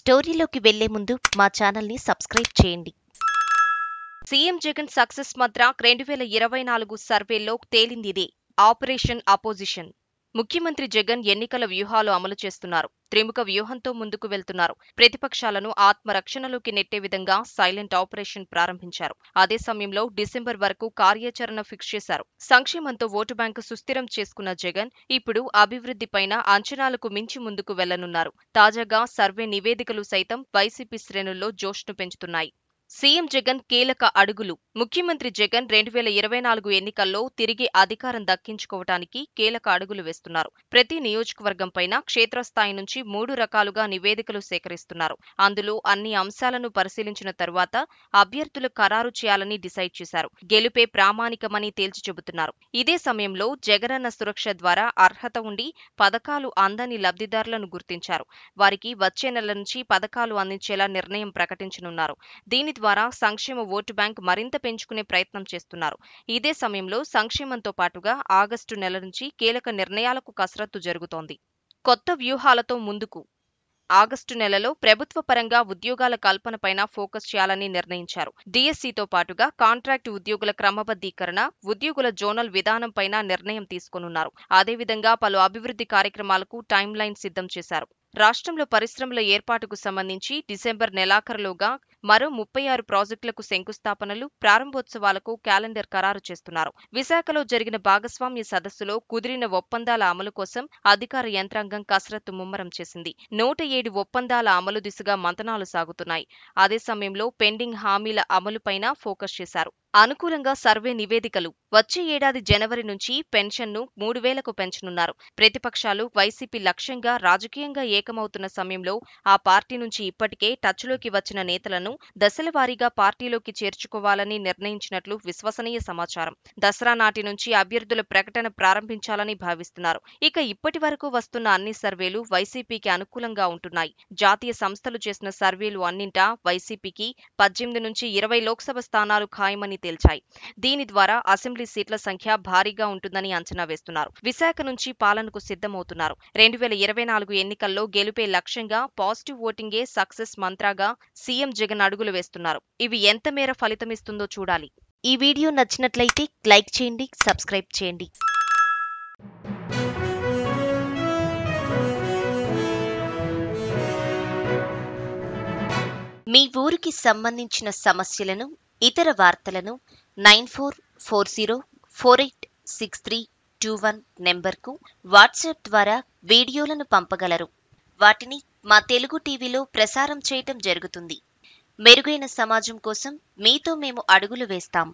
స్టోరీలోకి వెళ్లే ముందు మా ఛానల్ని సబ్స్క్రైబ్ చేయండి సీఎం జగన్ సక్సెస్ మద్రా రెండు వేల ఇరవై నాలుగు సర్వేలో తేలిందిదే ఆపరేషన్ అపోజిషన్ ముఖ్యమంత్రి జగన్ ఎన్నికల వ్యూహాలు అమలు చేస్తున్నారు త్రిముఖ వ్యూహంతో ముందుకు వెళ్తున్నారు ప్రతిపక్షాలను ఆత్మరక్షణలోకి నెట్టే విధంగా సైలెంట్ ఆపరేషన్ ప్రారంభించారు అదే సమయంలో డిసెంబర్ వరకు కార్యాచరణ ఫిక్స్ చేశారు సంక్షేమంతో ఓటు బ్యాంకు సుస్థిరం చేసుకున్న జగన్ ఇప్పుడు అభివృద్ధిపైన అంచనాలకు మించి ముందుకు వెళ్లనున్నారు తాజాగా సర్వే నివేదికలు సైతం వైసీపీ శ్రేణుల్లో జోష్ను పెంచుతున్నాయి సీఎం జగన్ కీలక అడుగులు ముఖ్యమంత్రి జగన్ రెండు వేల ఇరవై నాలుగు ఎన్నికల్లో తిరిగి అధికారం దక్కించుకోవటానికి కీలక అడుగులు వేస్తున్నారు ప్రతి నియోజకవర్గం పైన క్షేత్రస్థాయి నుంచి మూడు రకాలుగా నివేదికలు సేకరిస్తున్నారు అందులో అన్ని అంశాలను పరిశీలించిన తరువాత అభ్యర్థులు ఖరారు చేయాలని డిసైడ్ చేశారు గెలుపే ప్రామాణికమని తేల్చి చెబుతున్నారు ఇదే సమయంలో జగనన్న సురక్ష ద్వారా అర్హత ఉండి పథకాలు అందని లబ్ధిదారులను గుర్తించారు వారికి వచ్చే నెల నుంచి పథకాలు అందించేలా నిర్ణయం ప్రకటించనున్నారు దీని ద్వారా సంక్షేమ ఓటు బ్యాంక్ మరింత పెంచుకునే ప్రయత్నం చేస్తున్నారు ఇదే సమయంలో సంక్షేమంతో పాటుగా ఆగస్టు నెల నుంచి కీలక నిర్ణయాలకు కసరత్తు జరుగుతోంది కొత్త వ్యూహాలతో ముందుకు ఆగస్టు నెలలో ప్రభుత్వ పరంగా ఉద్యోగాల కల్పనపైన ఫోకస్ చేయాలని నిర్ణయించారు డిఎస్సితో పాటుగా కాంట్రాక్టు ఉద్యోగుల క్రమబద్ధీకరణ ఉద్యోగుల జోనల్ విధానంపైన నిర్ణయం తీసుకోనున్నారు అదేవిధంగా పలు అభివృద్ధి కార్యక్రమాలకు టైం లైన్ సిద్ధం చేశారు రాష్ట్రంలో పరిశ్రమల ఏర్పాటుకు సంబంధించి డిసెంబర్ నెలాఖరులోగా మరో ముప్పై ఆరు ప్రాజెక్టులకు శంకుస్థాపనలు ప్రారంభోత్సవాలకు క్యాలెండర్ ఖరారు చేస్తున్నారు విశాఖలో జరిగిన భాగస్వామ్య సదస్సులో కుదిరిన ఒప్పందాల అమలు కోసం అధికార యంత్రాంగం కసరత్తు ముమ్మరం చేసింది నూట ఏడు ఒప్పందాల అమలు దిశగా మంతనాలు సాగుతున్నాయి అదే సమయంలో పెండింగ్ హామీల అమలుపైన ఫోకస్ చేశారు అనుకూలంగా సర్వే నివేదికలు వచ్చే ఏడాది జనవరి నుంచి పెన్షన్ను మూడు వేలకు పెంచనున్నారు ప్రతిపక్షాలు వైసీపీ లక్ష్యంగా రాజకీయంగా ఏ ఏకమవుతున్న సమయంలో ఆ పార్టీ నుంచి ఇప్పటికే టచ్లోకి వచ్చిన నేతలను దశల వారీగా పార్టీలోకి చేర్చుకోవాలని నిర్ణయించినట్లు విశ్వసనీయ సమాచారం దసరా నాటి నుంచి అభ్యర్థుల ప్రకటన ప్రారంభించాలని భావిస్తున్నారు ఇక ఇప్పటి వరకు వస్తున్న అన్ని సర్వేలు వైసీపీకి అనుకూలంగా ఉంటున్నాయి జాతీయ సంస్థలు చేసిన సర్వేలు అన్నింటా వైసీపీకి పద్దెనిమిది నుంచి ఇరవై లోక్సభ స్థానాలు ఖాయమని తేల్చాయి దీని ద్వారా అసెంబ్లీ సీట్ల సంఖ్య భారీగా ఉంటుందని అంచనా వేస్తున్నారు విశాఖ నుంచి పాలనకు సిద్ధమవుతున్నారు రెండు వేల ఇరవై నాలుగు ఎన్నికల్లో గెలుపే లక్ష్యంగా పాజిటివ్ ఓటింగే సక్సెస్ మంత్రాగా సీఎం జగన్ అడుగులు వేస్తున్నారు ఇవి ఎంత మేర ఫలితమిస్తుందో చూడాలి ఈ వీడియో నచ్చినట్లయితే లైక్ చేయండి సబ్స్క్రైబ్ చేయండి మీ ఊరికి సంబంధించిన సమస్యలను ఇతర వార్తలను nine four four zero four eight six three two one నెంబర్కు వాట్సాప్ ద్వారా వీడియోలను పంపగలరు వాటిని మా తెలుగు టీవీలో ప్రసారం చేయటం జరుగుతుంది మెరుగైన సమాజం కోసం మీతో మేము అడుగులు వేస్తాం